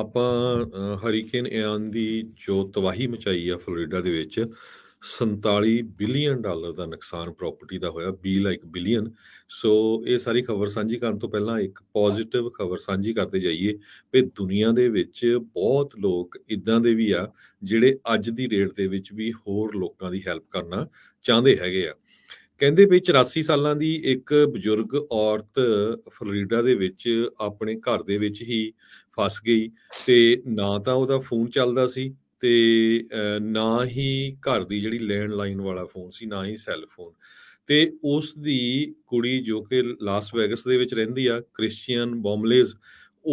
ਆਪਾਂ hurricane Ian ਦੀ ਜੋ ਤਬਾਹੀ ਮਚਾਈ ਆ ਫਲੋਰੀਡਾ ਦੇ ਵਿੱਚ 47 ਬਿਲੀਅਨ ਡਾਲਰ ਦਾ ਨੁਕਸਾਨ ਪ੍ਰਾਪਰਟੀ ਦਾ ਹੋਇਆ ਬੀ ਲਾਈਕ ਬਿਲੀਅਨ ਸੋ ਇਹ ਸਾਰੀ ਖਬਰ ਸਾਂਝੀ ਕਰਨ ਤੋਂ ਪਹਿਲਾਂ ਇੱਕ ਪੋਜ਼ਿਟਿਵ ਖਬਰ ਸਾਂਝੀ ਕਰਦੇ ਜਾਈਏ ਕਿ ਦੁਨੀਆ ਦੇ ਵਿੱਚ ਬਹੁਤ ਲੋਕ ਇਦਾਂ ਦੇ ਵੀ ਆ ਜਿਹੜੇ ਅੱਜ ਦੀ ਰੇਟ ਦੇ ਵਿੱਚ ਵੀ ਹੋਰ ਲੋਕਾਂ ਦੀ ਹੈਲਪ ਕਰਨਾ ਚਾਹੁੰਦੇ ਹੈਗੇ ਆ ਕਹਿੰਦੇ ਵੀ 84 ਸਾਲਾਂ ਦੀ ਇੱਕ ਬਜ਼ੁਰਗ ਔਰਤ ਫਲੋਰੀਡਾ ਦੇ ਵਿੱਚ ਆਪਣੇ ਘਰ ਦੇ ਵਿੱਚ ਹੀ ਫਸ ਗਈ ਤੇ ਨਾ ਤਾਂ ਉਹਦਾ ਫੋਨ ਚੱਲਦਾ ਸੀ ਤੇ ਨਾ ਹੀ ਘਰ ਦੀ ਜਿਹੜੀ ਲੈਂਡਲਾਈਨ ਵਾਲਾ ਫੋਨ ਸੀ ਨਾ ਹੀ ਸੈੱਲ ਫੋਨ ਤੇ ਉਸ ਦੀ ਕੁੜੀ ਜੋ ਕਿ ਲਾਸ ਵੇਗਸ ਦੇ ਵਿੱਚ ਰਹਿੰਦੀ ਆ ਕ੍ਰਿਸਚੀਅਨ ਬੌਮਲੇਜ਼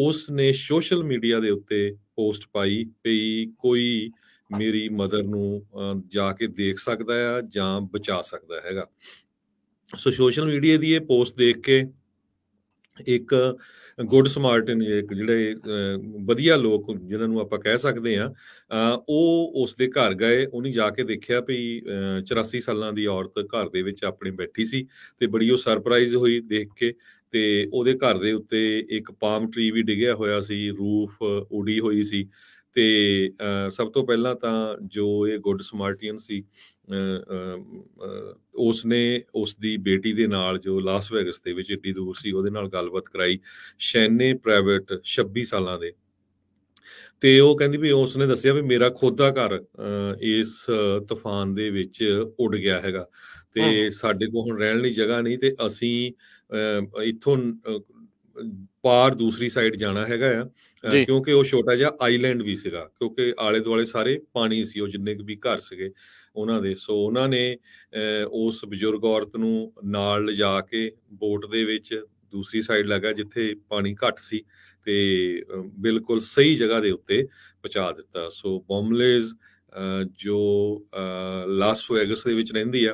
ਉਸ ਨੇ ਸੋਸ਼ਲ ਮੀਡੀਆ ਦੇ ਉੱਤੇ ਪੋਸਟ ਪਾਈ ਪਈ ਕੋਈ ਮੇਰੀ ਮਦਰ ਨੂੰ ਜਾ ਕੇ ਦੇਖ ਸਕਦਾ ਆ ਜਾਂ ਬਚਾ ਸਕਦਾ ਹੈਗਾ ਸੋ ਸੋਸ਼ਲ ਮੀਡੀਆ ਦੀ ਇਹ ਪੋਸਟ ਦੇਖ ਕੇ ਇੱਕ ਗੁੱਡ ਸਮਾਰਟ ਇੱਕ ਜਿਹੜੇ ਵਧੀਆ ਲੋਕ ਜਿਨ੍ਹਾਂ ਨੂੰ ਆਪਾਂ ਕਹਿ ਸਕਦੇ ਆ ਉਹ ਉਸ ਦੇ ਘਰ ਗਏ ਉਹਨੇ ਜਾ ਕੇ ਦੇਖਿਆ ਵੀ 84 ਸਾਲਾਂ ਦੀ ਔਰਤ ਘਰ ਦੇ ਵਿੱਚ ਆਪਣੇ ਬੈਠੀ ਸੀ ਤੇ ਬੜੀ ਉਹ ਸਰਪ੍ਰਾਈਜ਼ ਹੋਈ ਦੇਖ ਕੇ ਤੇ ਉਹਦੇ ਘਰ ਦੇ ਉੱਤੇ ਇੱਕ ਪਾਮ ਟਰੀ ਵੀ ਡਿਗਿਆ ਹੋਇਆ ਸੀ ਰੂਫ ਉਡੀ ਹੋਈ ਸੀ ਤੇ ਸਭ ਤੋਂ ਪਹਿਲਾਂ ਤਾਂ ਜੋ ਇਹ ਗੁੱਡ ਸਮਾਰਟੀਅਨ ਸੀ ਉਸ ਨੇ ਉਸ ਦੀ ਬੇਟੀ ਦੇ ਨਾਲ ਜੋ ਲਾਸ ਵੈਗਸ ਦੇ ਵਿੱਚ ਏਡੀ ਦੂਰ ਸੀ ਉਹਦੇ ਨਾਲ ਗੱਲਬਾਤ ਕਰਾਈ ਸ਼ੈਨੇ ਪ੍ਰਾਈਵੇਟ 26 ਸਾਲਾਂ ਦੇ ਤੇ ਉਹ ਕਹਿੰਦੀ ਵੀ ਉਸ ਨੇ ਦੱਸਿਆ ਵੀ ਮੇਰਾ ਖੁਦ ਦਾ ਘਰ ਇਸ ਤੂਫਾਨ ਦੇ ਵਿੱਚ ਉੱਡ ਗਿਆ ਹੈਗਾ ਤੇ ਸਾਡੇ ਕੋਲ ਹੁਣ ਰਹਿਣ ਲਈ ਜਗ੍ਹਾ ਨਹੀਂ ਤੇ ਅਸੀਂ ਇੱਥੋਂ ਪਾਰ ਦੂਸਰੀ ਸਾਈਡ ਜਾਣਾ ਹੈਗਾ ਆ ਕਿਉਂਕਿ ਉਹ ਛੋਟਾ ਜਿਹਾ ਆਈਲੈਂਡ ਵੀ ਸੀਗਾ ਕਿਉਂਕਿ ਆਲੇ ਦੁਆਲੇ ਸਾਰੇ ਪਾਣੀ ਸੀ ਉਹ ਜਿੰਨੇ ਵੀ ਘਰ ਸੀਗੇ ਉਹਨਾਂ ਦੇ ਸੋ ਉਹਨਾਂ ਨੇ ਉਸ ਬਜ਼ੁਰਗ ਔਰਤ ਨੂੰ ਨਾਲ ਲਿਜਾ ਕੇ ਬੋਟ ਦੇ ਵਿੱਚ ਦੂਸਰੀ ਸਾਈਡ ਲੱਗਾ ਜਿੱਥੇ ਪਾਣੀ ਘੱਟ ਸੀ ਤੇ ਬਿਲਕੁਲ ਸਹੀ ਜਗ੍ਹਾ ਦੇ ਉੱਤੇ ਪਹੁੰਚਾ ਦਿੱਤਾ ਸੋ ਬੌਮਲੇਜ਼ ਜੋ ਲਾਸ ਵੇਗਸ ਦੇ ਵਿੱਚ ਰਹਿੰਦੀ ਆ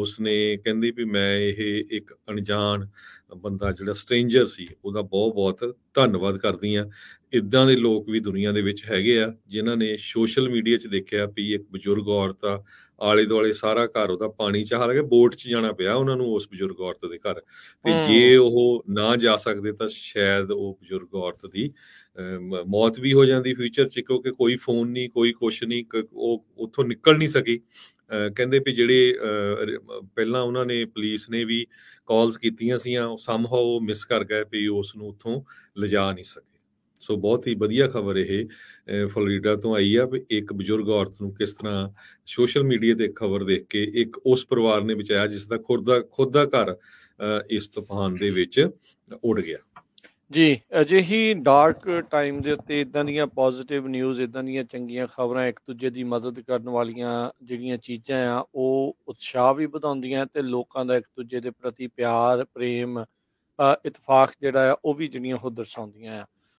ਉਸਨੇ ਕਹਿੰਦੀ ਵੀ ਮੈਂ ਇਹ ਇੱਕ ਅਣਜਾਣ ਬੰਦਾ ਜਿਹੜਾ ਸਟ੍ਰੇਂਜਰ ਸੀ ਉਹਦਾ ਬਹੁਤ-ਬਹੁਤ ਧੰਨਵਾਦ ਕਰਦੀ ਆ ਇਦਾਂ ਦੇ ਲੋਕ ਵੀ ਦੁਨੀਆ ਦੇ ਵਿੱਚ ਹੈਗੇ ਆ ਜਿਨ੍ਹਾਂ ਨੇ ਸੋਸ਼ਲ ਮੀਡੀਆ 'ਚ ਦੇਖਿਆ ਵੀ ਇੱਕ ਬਜ਼ੁਰਗ ਔਰਤ ਆ ਆਲੇ ਦੁਆਲੇ ਸਾਰਾ ਘਰ ਉਹਦਾ ਪਾਣੀ ਚਾਹ ਲਗੇ ਬੋਟ 'ਚ ਜਾਣਾ ਪਿਆ ਉਹਨਾਂ ਨੂੰ ਉਸ ਬਜ਼ੁਰਗ ਔਰਤ ਦੇ ਘਰ ਤੇ ਜੇ ਉਹ ਨਾ ਜਾ ਸਕਦੇ ਤਾਂ ਸ਼ਾਇਦ ਉਹ ਬਜ਼ੁਰਗ ਔਰਤ ਦੀ ਮੌਤ ਵੀ ਹੋ ਜਾਂਦੀ ਫਿਊਚਰ 'ਚ ਕਿਉਂਕਿ ਕੋਈ ਫੋਨ ਨਹੀਂ ਕੋਈ ਕੁਛ ਨਹੀਂ ਉਹ ਉੱਥੋਂ ਨਿਕਲ ਨਹੀਂ ਸਕੀ ਕਹਿੰਦੇ ਵੀ ਜਿਹੜੇ ਪਹਿਲਾਂ ਉਹਨਾਂ ਨੇ ਪੁਲਿਸ ਨੇ ਵੀ ਕਾਲਸ ਕੀਤੀਆਂ ਸੀਆਂ ਉਹ ਹਾਉ ਮਿਸ ਕਰ ਗਏ ਵੀ ਉਸ ਨੂੰ ਉੱਥੋਂ ਲਿਜਾ ਨਹੀਂ ਸਕੇ ਸੋ ਬਹੁਤ ਹੀ ਵਧੀਆ ਖਬਰ ਇਹ ਫਲੋਰੀਡਾ ਤੋਂ ਆਈ ਆ ਵੀ ਇੱਕ ਬਜ਼ੁਰਗ ਔਰਤ ਨੂੰ ਕਿਸ ਤਰ੍ਹਾਂ ਸੋਸ਼ਲ ਮੀਡੀਆ ਤੇ ਖਬਰ ਦੇਖ ਕੇ ਇੱਕ ਉਸ ਪਰਿਵਾਰ ਨੇ ਬਚਾਇਆ ਜਿਸ ਦਾ ਖੁਦ ਦਾ ਖੁਦ ਦਾ ਘਰ ਇਸ ਤੂਫਾਨ ਦੇ ਵਿੱਚ ਉੱਡ ਗਿਆ ਜੀ ਅਜਿਹੀ ਡਾਰਕ ਟਾਈਮ ਦੇ ਉੱਤੇ ਇਦਾਂ ਦੀਆਂ ਪੋਜ਼ਿਟਿਵ ਨਿਊਜ਼ ਇਦਾਂ ਦੀਆਂ ਚੰਗੀਆਂ ਖਬਰਾਂ ਇੱਕ ਦੂਜੇ ਦੀ ਮਦਦ ਕਰਨ ਵਾਲੀਆਂ ਜਿਹੜੀਆਂ ਚੀਜ਼ਾਂ ਆ ਉਹ ਉਤਸ਼ਾਹ ਵੀ ਵਧਾਉਂਦੀਆਂ ਤੇ ਲੋਕਾਂ ਦਾ ਇੱਕ ਦੂਜੇ ਦੇ ਪ੍ਰਤੀ ਪਿਆਰ ਪ੍ਰੇਮ ਇਤਫਾਕ ਜਿਹੜਾ ਆ ਉਹ ਵੀ ਜਿਹੜੀਆਂ ਉਹ ਦਰਸਾਉਂਦੀਆਂ ਆ